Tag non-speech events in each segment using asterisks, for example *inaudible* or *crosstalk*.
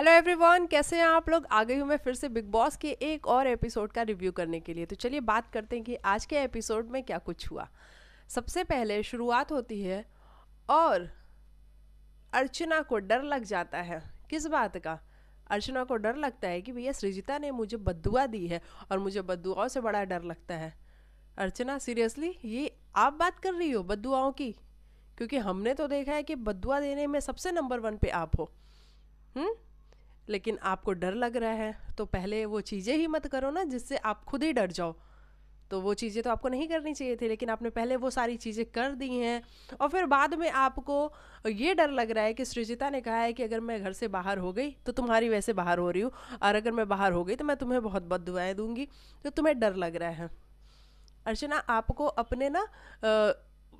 Hello everyone कैसे हैं आप लोग आ गई हूँ मैं फिर से बिग बॉस के एक और एपिसोड का रिव्यू करने के लिए तो चलिए बात करते हैं कि आज के एपिसोड में क्या कुछ हुआ सबसे पहले शुरुआत होती है और अर्चना को डर लग जाता है किस बात का अर्चना को डर लगता है कि भैया सृजिता ने मुझे बदुआ दी है और मुझे बदुआओं से बड़ा डर लगता है अर्चना सीरियसली ये आप बात कर रही हो बदुआओं की क्योंकि हमने तो देखा है कि बदुआ देने में सबसे नंबर वन पे आप हो हुँ? हम्म? लेकिन आपको डर लग रहा है तो पहले वो चीज़ें ही मत करो ना जिससे आप खुद ही डर जाओ तो वो चीज़ें तो आपको नहीं करनी चाहिए थी लेकिन आपने पहले वो सारी चीज़ें कर दी हैं और फिर बाद में आपको ये डर लग रहा है कि सृजिता ने कहा है कि अगर मैं घर से बाहर हो गई तो तुम्हारी वैसे बाहर हो रही हूँ और अगर मैं बाहर हो गई तो मैं तुम्हें बहुत बद दुआएँ दूँगी तो तुम्हें डर लग रहा है अर्चना आपको अपने ना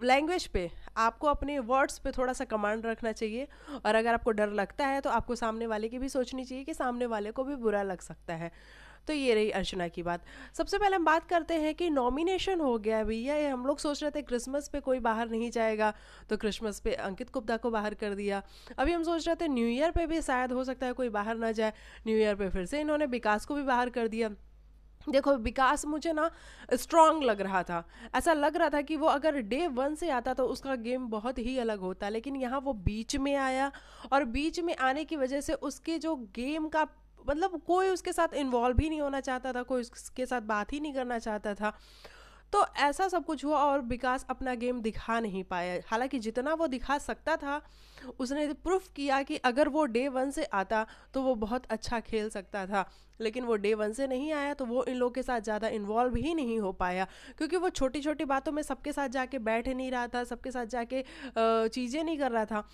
लैंग्वेज पे आपको अपने वर्ड्स पे थोड़ा सा कमांड रखना चाहिए और अगर आपको डर लगता है तो आपको सामने वाले की भी सोचनी चाहिए कि सामने वाले को भी बुरा लग सकता है तो ये रही अर्चना की बात सबसे पहले हम बात करते हैं कि नॉमिनेशन हो गया भैया ये हम लोग सोच रहे थे क्रिसमस पे कोई बाहर नहीं जाएगा तो क्रिसमस पे अंकित गुप्ता को बाहर कर दिया अभी हम सोच रहे थे न्यू ईयर पे भी शायद हो सकता है कोई बाहर ना जाए न्यू ईयर पे फिर से इन्होंने विकास को भी बाहर कर दिया देखो विकास मुझे ना स्ट्रांग लग रहा था ऐसा लग रहा था कि वो अगर डे वन से आता तो उसका गेम बहुत ही अलग होता लेकिन यहाँ वो बीच में आया और बीच में आने की वजह से उसके जो गेम का मतलब कोई उसके साथ इन्वॉल्व ही नहीं होना चाहता था कोई उसके साथ बात ही नहीं करना चाहता था तो ऐसा सब कुछ हुआ और विकास अपना गेम दिखा नहीं पाया हालांकि जितना वो दिखा सकता था उसने प्रूफ किया कि अगर वो डे वन से आता तो वो बहुत अच्छा खेल सकता था लेकिन वो डे वन से नहीं आया तो वो इन लोगों के साथ ज़्यादा इन्वॉल्व ही नहीं हो पाया क्योंकि वो छोटी छोटी बातों में सबके साथ जाके बैठ नहीं रहा था सबके साथ जाके चीज़ें नहीं कर रहा था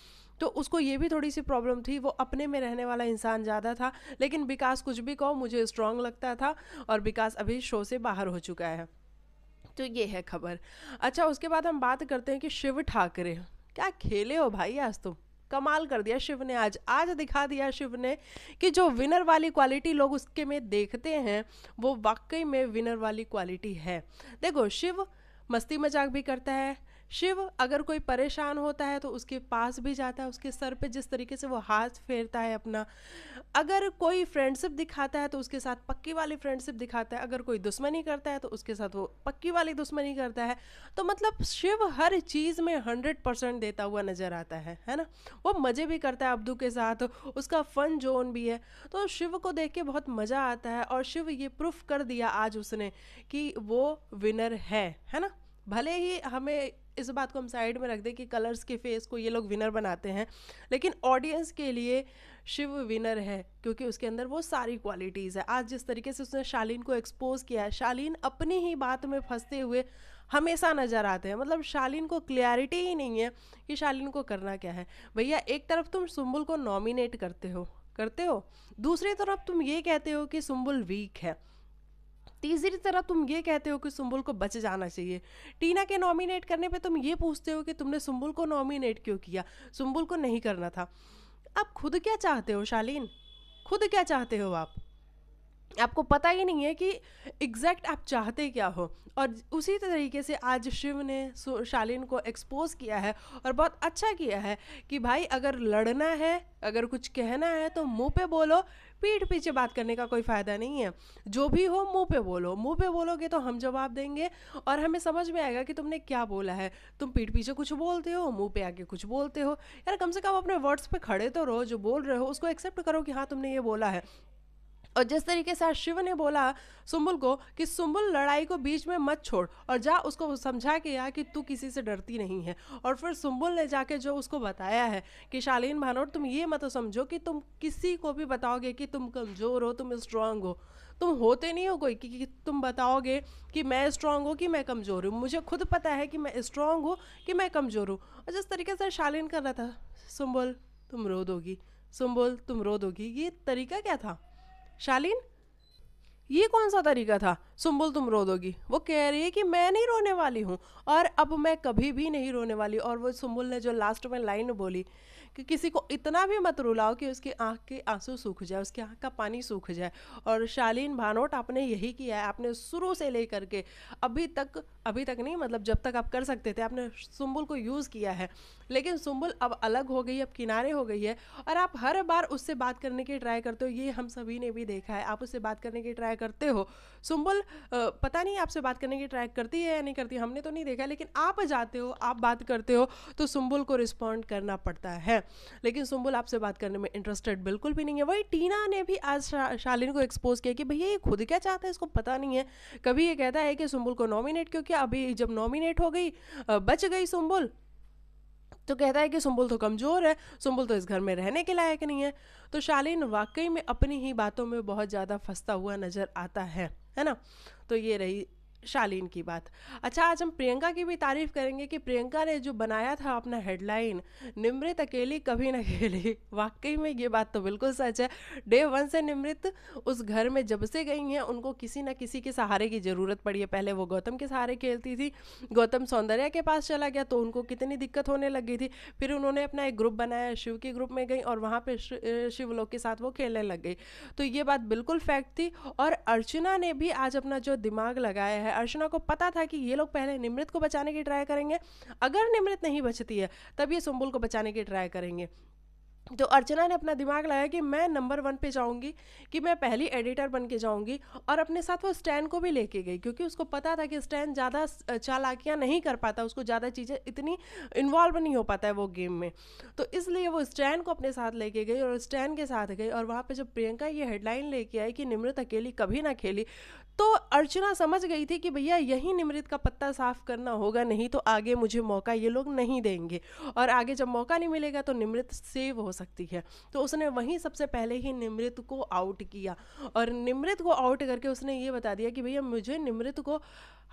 तो उसको ये भी थोड़ी सी प्रॉब्लम थी वो अपने में रहने वाला इंसान ज़्यादा था लेकिन विकास कुछ भी कहो मुझे स्ट्रांग लगता था और विकास अभी शो से बाहर हो चुका है तो ये है खबर अच्छा उसके बाद हम बात करते हैं कि शिव ठाकरे क्या खेले हो भाई आज तुम तो? कमाल कर दिया शिव ने आज आज दिखा दिया शिव ने कि जो विनर वाली क्वालिटी लोग उसके में देखते हैं वो वाकई में विनर वाली क्वालिटी है देखो शिव मस्ती मजाक भी करता है शिव अगर कोई परेशान होता है तो उसके पास भी जाता है उसके सर पे जिस तरीके से वो हाथ फेरता है अपना अगर कोई फ्रेंडशिप दिखाता है तो उसके साथ पक्की वाली फ्रेंडशिप दिखाता है अगर कोई दुश्मनी करता है तो उसके साथ वो पक्की वाली दुश्मनी करता है तो मतलब शिव हर चीज़ में हंड्रेड परसेंट देता हुआ नज़र आता है है ना वो मज़े भी करता है अब्दू के साथ उसका फन जोन भी है तो शिव को देख के बहुत मज़ा आता है और शिव ये प्रूफ कर दिया आज उसने कि वो विनर है है ना भले ही हमें इस बात को हम साइड में रख दें कि कलर्स के फेस को ये लोग विनर बनाते हैं लेकिन ऑडियंस के लिए शिव विनर है क्योंकि उसके अंदर वो सारी क्वालिटीज़ है आज जिस तरीके से उसने शालीन को एक्सपोज किया है शालीन अपनी ही बात में फंसते हुए हमेशा नज़र आते हैं मतलब शालीन को क्लैरिटी ही नहीं है कि शालीन को करना क्या है भैया एक तरफ तुम सुम्बुल को नॉमिनेट करते हो करते हो दूसरी तरफ तुम ये कहते हो कि सुम्बुल वीक है तीसरी तरह तुम ये कहते हो कि सुम्बुल को बच जाना चाहिए टीना के नॉमिनेट करने पे तुम ये पूछते हो कि तुमने सुम्बुल को नॉमिनेट क्यों किया सुम्बुल को नहीं करना था आप खुद क्या चाहते हो शालीन खुद क्या चाहते हो आप आपको पता ही नहीं है कि एग्जैक्ट आप चाहते क्या हो और उसी तरीके से आज शिव ने शालीन को एक्सपोज किया है और बहुत अच्छा किया है कि भाई अगर लड़ना है अगर कुछ कहना है तो मुंह पे बोलो पीठ पीछे बात करने का कोई फ़ायदा नहीं है जो भी हो मुंह पे बोलो मुंह पे बोलोगे तो हम जवाब देंगे और हमें समझ में आएगा कि तुमने क्या बोला है तुम पीठ पीछे कुछ बोलते हो मुंह पे आके कुछ बोलते हो यार कम से कम अपने वर्ड्स पे खड़े तो रहो जो बोल रहे हो उसको एक्सेप्ट करो कि हाँ तुमने ये बोला है और जिस तरीके से आज शिव ने बोला सुम्बुल को कि सुम्बुल लड़ाई को बीच में मत छोड़ और जा उसको समझा के या कि तू किसी से डरती नहीं है और फिर सुम्बुल ने जाके जो उसको बताया है कि शालीन भानोट तुम ये मत समझो कि तुम किसी को भी बताओगे कि तुम कमज़ोर हो तुम स्ट्रांग हो तुम होते नहीं हो कोई कि, कि तुम बताओगे कि मैं स्ट्रांग हूँ कि मैं कमज़ोर हूँ मुझे खुद पता है कि मैं स्ट्रांग हूँ कि मैं कमज़ोर हूँ और जिस तरीके से शालीन कर रहा था सुम्बुल तुम रो दोगी सुम्बुल तुम रो दोगी ये तरीका क्या था शालीन ये कौन सा तरीका था सुम्बुल तुम रो दोगी वो कह रही है कि मैं नहीं रोने वाली हूँ और अब मैं कभी भी नहीं रोने वाली और वो सुम्बुल ने जो लास्ट में लाइन बोली कि किसी को इतना भी मत रुलाओ कि उसकी आंख के आंसू सूख जाए उसकी आंख का पानी सूख जाए और शालीन भानोट आपने यही किया है आपने शुरू से लेकर के अभी तक अभी तक नहीं मतलब जब तक आप कर सकते थे आपने सुम्बुल को यूज़ किया है लेकिन सुम्बुल अब अलग हो गई अब किनारे हो गई है और आप हर बार उससे बात करने की ट्राई करते हो ये हम सभी ने भी देखा है आप उससे बात करने की ट्राई करते हो सुम्बुल पता नहीं आपसे बात करने की ट्राई करती है या नहीं करती हमने तो नहीं देखा लेकिन आप जाते हो आप बात करते हो तो सुम्बुल को रिस्पॉन्ड करना पड़ता है है लेकिन सुम्बुल आपसे बात करने में इंटरेस्टेड बिल्कुल भी नहीं है वही टीना ने भी आज शा, शालिन को एक्सपोज किया कि भैया ये खुद क्या चाहता है इसको पता नहीं है कभी ये कहता है कि सुम्बुल को नॉमिनेट क्योंकि अभी जब नॉमिनेट हो गई बच गई सुम्बुल तो कहता है कि सुम्बुल तो कमज़ोर है सुम्बुल तो इस घर में रहने के लायक नहीं है तो शालीन वाकई में अपनी ही बातों में बहुत ज़्यादा फंसता हुआ नज़र आता है है ना तो ये रही शालीन की बात अच्छा आज हम प्रियंका की भी तारीफ करेंगे कि प्रियंका ने जो बनाया था अपना हेडलाइन निमृत अकेली कभी न अकेली *laughs* वाकई में ये बात तो बिल्कुल सच है डे वन से निमृत उस घर में जब से गई हैं उनको किसी न किसी के सहारे की ज़रूरत पड़ी है पहले वो गौतम के सहारे खेलती थी गौतम सौंदर्या के पास चला गया तो उनको कितनी दिक्कत होने लग गई थी फिर उन्होंने अपना एक ग्रुप बनाया शिव के ग्रुप में गई और वहाँ पर शिव लोग के साथ वो खेलने लग गई तो ये बात बिल्कुल फैक्ट थी और अर्चना ने भी आज अपना जो दिमाग लगाया है अर्चना को पता था कि ये लोग पहले निमृत को बचाने की ट्राई करेंगे अगर निमृत नहीं बचती है तब ये सुम्बुल को बचाने की ट्राई करेंगे तो अर्चना ने अपना दिमाग लगाया कि मैं नंबर वन पे जाऊंगी कि मैं पहली एडिटर बन के जाऊंगी और अपने साथ वो स्टैन को भी लेके गई क्योंकि उसको पता था कि स्टैन ज़्यादा चालाकियाँ नहीं कर पाता उसको ज़्यादा चीज़ें इतनी इन्वॉल्व नहीं हो पाता है वो गेम में तो इसलिए वो स्टैन को अपने साथ लेके गई और स्टैन के साथ गई और वहाँ पर जब प्रियंका ये हेडलाइन लेके आई कि निमृत अकेली कभी ना खेली तो अर्चना समझ गई थी कि भैया यही निमृत का पत्ता साफ करना होगा नहीं तो आगे मुझे मौका ये लोग नहीं देंगे और आगे जब मौका नहीं मिलेगा तो निमृत सेव हो सकती है तो उसने वहीं सबसे पहले ही निमृत को आउट किया और निमृत को आउट करके उसने ये बता दिया कि भैया मुझे निमृत को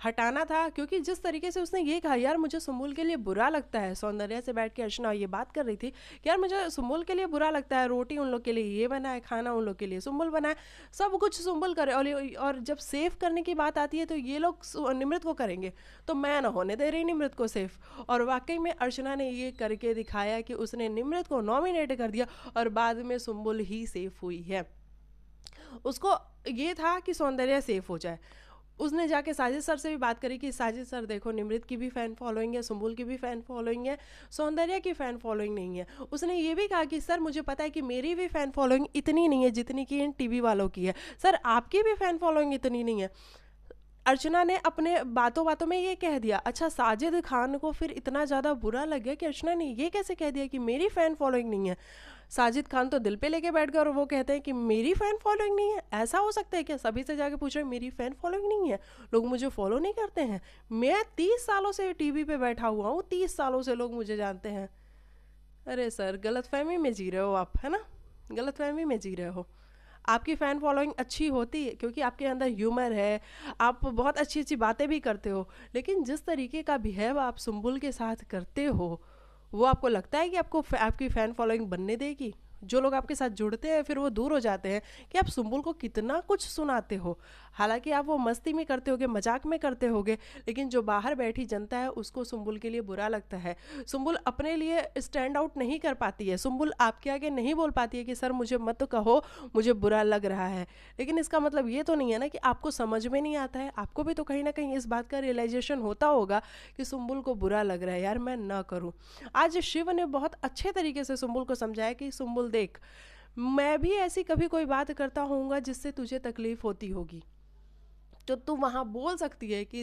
हटाना था क्योंकि जिस तरीके से उसने ये कहा यार मुझे सुमूल के लिए बुरा लगता है सौंदर्या से बैठ के अर्चना ये बात कर रही थी कि यार मुझे सुमूल के लिए बुरा लगता है रोटी उन लोग के लिए ये बनाए खाना उन लोग के लिए सुम्बुल बनाए सब कुछ सुम्बुल करे और जब सेफ करने की बात आती है तो ये लोग निमृत को करेंगे तो मैं ना होने दे रही निमृत को सेफ और वाकई में अर्चना ने ये करके दिखाया कि उसने निमृत को नॉमिनेट कर दिया और बाद में सुम्बुल ही सेफ हुई है उसको ये था कि सौंदर्य सेफ हो जाए उसने जाके साजिद सर से भी बात करी कि साजिद सर देखो निमृत की भी फ़ैन फॉलोइंग है सुम्बुल की भी फ़ैन फॉलोइंग है सौंदर्या की फ़ैन फॉलोइंग नहीं है उसने ये भी कहा कि सर मुझे पता है कि मेरी भी फ़ैन फॉलोइंग इतनी नहीं है जितनी कि इन टीवी वालों की है सर आपकी भी फ़ैन फॉलोइंग इतनी नहीं है अर्चना ने अपने बातों बातों में ये कह दिया अच्छा साजिद खान को फिर इतना ज़्यादा बुरा लग गया कि अर्चना ने ये कैसे कह दिया कि मेरी फ़ैन फॉलोइंग नहीं है साजिद खान तो दिल पे लेके बैठ गए और वो कहते हैं कि मेरी फ़ैन फॉलोइंग नहीं है ऐसा हो सकता है क्या सभी से जाके पूछ रहे मेरी फ़ैन फॉलोइंग नहीं है लोग मुझे फॉलो नहीं करते हैं मैं तीस सालों से टीवी पे बैठा हुआ हूँ तीस सालों से लोग मुझे जानते हैं अरे सर गलत फहमी में जी रहे हो आप है ना गलत फहमी में जी रहे हो आपकी फ़ैन फॉलोइंग अच्छी होती है क्योंकि आपके अंदर ह्यूमर है आप बहुत अच्छी अच्छी बातें भी करते हो लेकिन जिस तरीके का बिहेव आप सुम्बुल के साथ करते हो वो आपको लगता है कि आपको आपकी फ़ैन फॉलोइंग बनने देगी जो लोग आपके साथ जुड़ते हैं फिर वो दूर हो जाते हैं कि आप सुम्बुल को कितना कुछ सुनाते हो हालांकि आप वो मस्ती में करते होगे मजाक में करते होगे लेकिन जो बाहर बैठी जनता है उसको सुम्बुल के लिए बुरा लगता है सुम्बुल अपने लिए स्टैंड आउट नहीं कर पाती है सुम्बुल आपके आगे नहीं बोल पाती है कि सर मुझे मत कहो मुझे बुरा लग रहा है लेकिन इसका मतलब ये तो नहीं है ना कि आपको समझ में नहीं आता है आपको भी तो कहीं ना कहीं इस बात का रियलाइजेशन होता होगा कि सुम्बुल को बुरा लग रहा है यार मैं ना करूँ आज शिव ने बहुत अच्छे तरीके से सुम्बुल को समझाया कि सुम्बुल देख मैं भी ऐसी कभी कोई बात करता होऊंगा जिससे तुझे तकलीफ होती होगी तो तू वहाँ बोल सकती है कि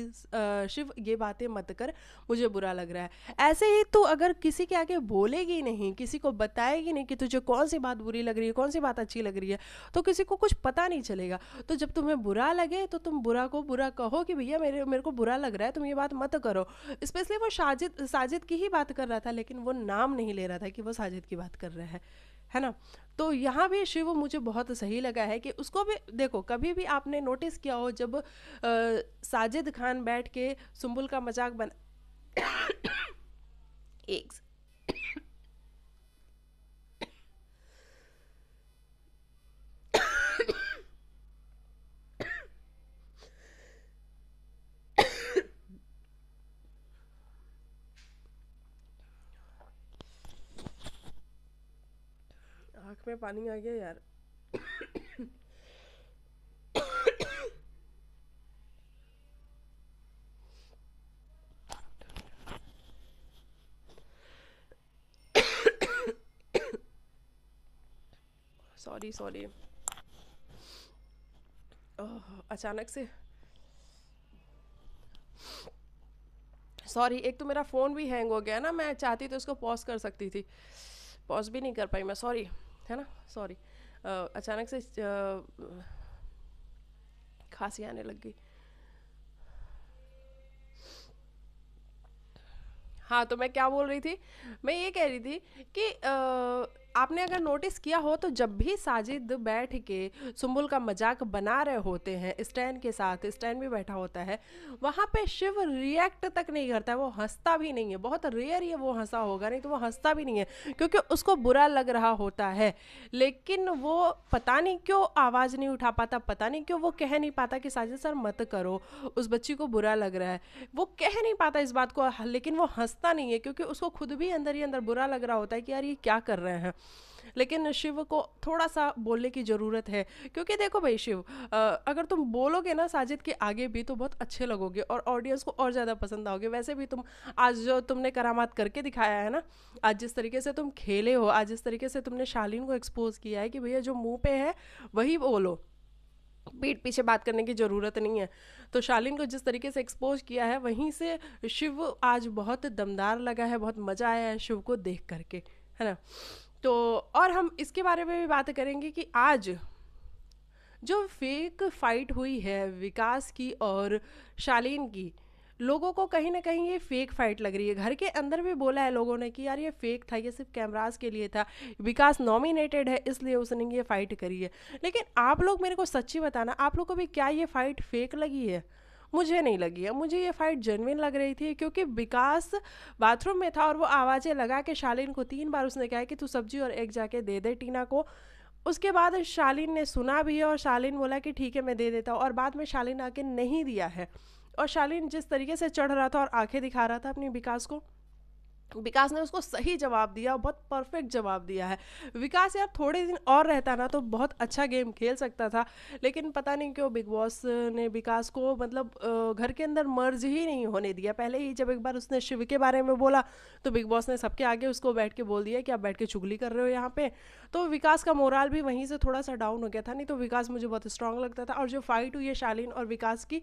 शिव ये बातें मत कर मुझे बुरा लग रहा है ऐसे ही तू अगर किसी के आगे बोलेगी नहीं किसी को बताएगी नहीं कि तुझे कौन सी बात बुरी लग रही है कौन सी बात अच्छी लग रही है तो किसी को कुछ पता नहीं चलेगा तो जब तुम्हें बुरा लगे तो तुम बुरा को बुरा कहो कि भैया मेरे मेरे को बुरा लग रहा है तुम ये बात मत करो स्पेशली वो साजिद साजिद की ही बात कर रहा था लेकिन वो नाम नहीं ले रहा था कि वो साजिद की बात कर रहा है है ना तो यहाँ भी शिव मुझे बहुत सही लगा है कि उसको भी देखो कभी भी आपने नोटिस किया हो जब आ, साजिद खान बैठ के सुम्बुल का मजाक बना *coughs* एक आँख में पानी आ गया यार सॉरी सॉरी अचानक से सॉरी एक तो मेरा फ़ोन भी हैंग हो गया ना मैं चाहती तो इसको पॉज कर सकती थी पॉज भी नहीं कर पाई मैं सॉरी है ना सॉरी uh, अचानक से uh, खांसी आने लग गई हाँ तो मैं क्या बोल रही थी मैं ये कह रही थी कि आ, uh, आपने अगर नोटिस किया हो तो जब भी साजिद बैठ के सुम्बुल का मजाक बना रहे होते हैं स्टैन के साथ स्टैन भी बैठा होता है वहाँ पे शिव रिएक्ट तक नहीं करता है वो हंसता भी नहीं है बहुत रेयर ये वो हंसा होगा नहीं तो वो हंसता भी नहीं है क्योंकि उसको बुरा लग रहा होता है लेकिन वो पता नहीं क्यों आवाज़ नहीं उठा पाता पता नहीं क्यों वो कह नहीं पाता कि साजिद सर मत करो उस बच्ची को बुरा लग रहा है वो कह नहीं पाता इस बात को लेकिन वो हंसता नहीं है क्योंकि उसको खुद भी अंदर ही अंदर बुरा लग रहा होता है कि यार ये क्या कर रहे हैं लेकिन शिव को थोड़ा सा बोलने की ज़रूरत है क्योंकि देखो भाई शिव अगर तुम बोलोगे ना साजिद के आगे भी तो बहुत अच्छे लगोगे और ऑडियंस को और ज़्यादा पसंद आओगे वैसे भी तुम आज जो तुमने करामात करके दिखाया है ना आज जिस तरीके से तुम खेले हो आज जिस तरीके से तुमने शालीन को एक्सपोज किया है कि भैया जो मुँह पे है वही बोलो पीठ पीछे बात करने की ज़रूरत नहीं है तो शालिन को जिस तरीके से एक्सपोज किया है वहीं से शिव आज बहुत दमदार लगा है बहुत मज़ा आया है शिव को देख करके है ना तो और हम इसके बारे में भी बात करेंगे कि आज जो फेक फाइट हुई है विकास की और शालीन की लोगों को कहीं ना कहीं ये फेक फाइट लग रही है घर के अंदर भी बोला है लोगों ने कि यार ये फेक था ये सिर्फ कैमराज के लिए था विकास नॉमिनेटेड है इसलिए उसने ये फाइट करी है लेकिन आप लोग मेरे को सच्ची बताना आप लोग को भी क्या ये फाइट फेक लगी है मुझे नहीं लगी है मुझे ये फाइट जेनविन लग रही थी क्योंकि विकास बाथरूम में था और वो आवाज़ें लगा के शालीन को तीन बार उसने कहा कि तू सब्जी और एग जाके दे दे टीना को उसके बाद शालीन ने सुना भी है और शालीन बोला कि ठीक है मैं दे देता हूँ और बाद में शालीन आके नहीं दिया है और शालीन जिस तरीके से चढ़ रहा था और आंखें दिखा रहा था अपनी विकास को विकास ने उसको सही जवाब दिया बहुत परफेक्ट जवाब दिया है विकास यार थोड़े दिन और रहता ना तो बहुत अच्छा गेम खेल सकता था लेकिन पता नहीं क्यों बिग बॉस ने विकास को मतलब घर के अंदर मर्ज ही नहीं होने दिया पहले ही जब एक बार उसने शिव के बारे में बोला तो बिग बॉस ने सबके आगे उसको बैठ के बोल दिया कि आप बैठ के चुगली कर रहे हो यहाँ पे तो विकास का मोरल भी वहीं से थोड़ा सा डाउन हो गया था नहीं तो विकास मुझे बहुत स्ट्रांग लगता था और जो फाइट हुई है शालीन और विकास की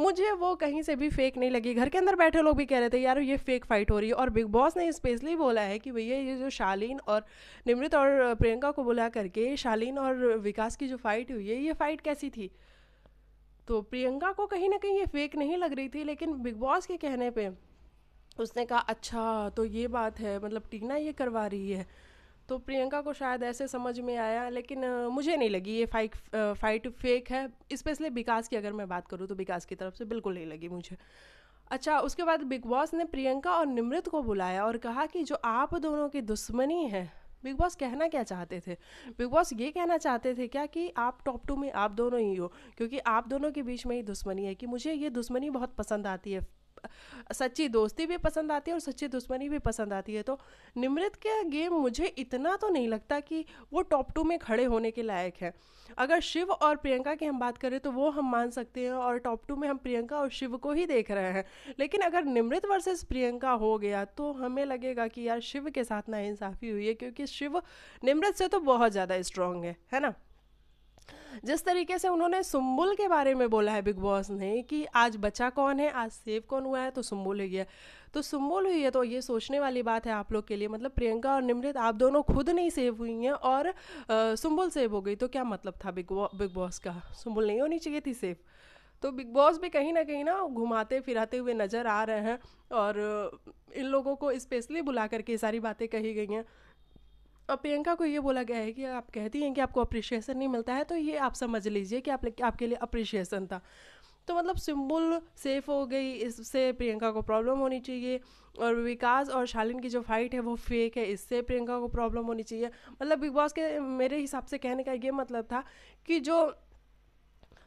मुझे वो कहीं से भी फेक नहीं लगी घर के अंदर बैठे लोग भी कह रहे थे यार ये फेक फाइट हो रही है और बिग बॉस ने स्पेशली बोला है कि भैया ये जो शालीन और निमृत और प्रियंका को बुला करके शालीन और विकास की जो फाइट हुई है ये फाइट कैसी थी तो प्रियंका को कहीं ना कहीं ये फेक नहीं लग रही थी लेकिन बिग बॉस के कहने पर उसने कहा अच्छा तो ये बात है मतलब टीना ये करवा रही है तो प्रियंका को शायद ऐसे समझ में आया लेकिन मुझे नहीं लगी ये फाइट फाइट फेक है स्पेशली विकास की अगर मैं बात करूँ तो विकास की तरफ से बिल्कुल नहीं लगी मुझे अच्छा उसके बाद बिग बॉस ने प्रियंका और निमृत को बुलाया और कहा कि जो आप दोनों की दुश्मनी है बिग बॉस कहना क्या चाहते थे बिग बॉस ये कहना चाहते थे क्या कि आप टॉप टू में आप दोनों ही हो क्योंकि आप दोनों के बीच में ही दुश्मनी है कि मुझे ये दुश्मनी बहुत पसंद आती है सच्ची दोस्ती भी पसंद आती है और सच्ची दुश्मनी भी पसंद आती है तो निमृत का गेम मुझे इतना तो नहीं लगता कि वो टॉप टू में खड़े होने के लायक है अगर शिव और प्रियंका की हम बात करें तो वो हम मान सकते हैं और टॉप टू में हम प्रियंका और शिव को ही देख रहे हैं लेकिन अगर निमृत वर्सेस प्रियंका हो गया तो हमें लगेगा कि यार शिव के साथ ना इंसाफी हुई है क्योंकि शिव निमृत से तो बहुत ज़्यादा स्ट्रांग है है ना जिस तरीके से उन्होंने सुम्बुल के बारे में बोला है बिग बॉस ने कि आज बचा कौन है आज सेव कौन हुआ है तो सुम्बुल ही है तो सुम्बुल हुई है तो ये सोचने वाली बात है आप लोग के लिए मतलब प्रियंका और निमृत आप दोनों खुद नहीं सेव हुई हैं और सुम्बुल सेव हो गई तो क्या मतलब था बिग बिग बॉस का सुम्बुल नहीं होनी चाहिए थी सेव तो बिग बॉस भी कहीं ना कहीं ना घुमाते फिराते हुए नज़र आ रहे हैं और इन लोगों को स्पेशली बुला करके सारी बातें कही गई हैं प्रियंका को ये बोला गया है कि आप कहती हैं कि आपको अप्रिशिएशन नहीं मिलता है तो ये आप समझ लीजिए कि आप आपके लिए अप्रिशिएशन था तो मतलब सिंबल सेफ हो गई इससे प्रियंका को प्रॉब्लम होनी चाहिए और विकास और शालिन की जो फाइट है वो फेक है इससे प्रियंका को प्रॉब्लम होनी चाहिए मतलब बिग बॉस के मेरे हिसाब से कहने का ये मतलब था कि जो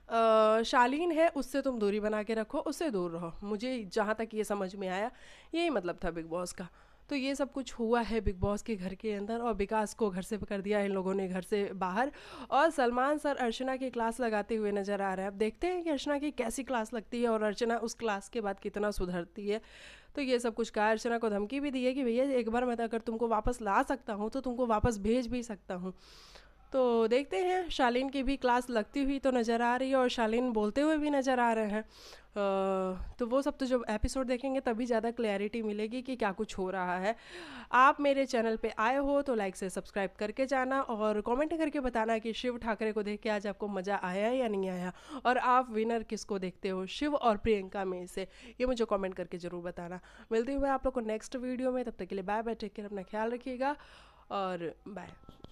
आ, शालीन है उससे तुम दूरी बना के रखो उससे दूर रहो मुझे जहाँ तक ये समझ में आया यही मतलब था बिग बॉस का तो ये सब कुछ हुआ है बिग बॉस के घर के अंदर और विकास को घर से पकड़ दिया इन लोगों ने घर से बाहर और सलमान सर अर्चना की क्लास लगाते हुए नज़र आ रहे हैं अब देखते हैं कि अर्चना की कैसी क्लास लगती है और अर्चना उस क्लास के बाद कितना सुधरती है तो ये सब कुछ कहा अर्चना को धमकी भी दी है कि भैया एक बार मैं अगर तुमको वापस ला सकता हूँ तो तुमको वापस भेज भी सकता हूँ तो देखते हैं शालीन की भी क्लास लगती हुई तो नज़र आ रही है और शालीन बोलते हुए भी नज़र आ रहे हैं तो वो सब तो जब एपिसोड देखेंगे तभी ज़्यादा क्लैरिटी मिलेगी कि क्या कुछ हो रहा है आप मेरे चैनल पे आए हो तो लाइक से सब्सक्राइब करके जाना और कमेंट करके बताना कि शिव ठाकरे को देख के आज आपको मज़ा आया या नहीं आया और आप विनर किसको देखते हो शिव और प्रियंका में से ये मुझे कॉमेंट करके ज़रूर बताना मिलती हुए आप लोग को नेक्स्ट वीडियो में तब तक के लिए बाय बाय टेक केयर अपना ख्याल रखिएगा और बाय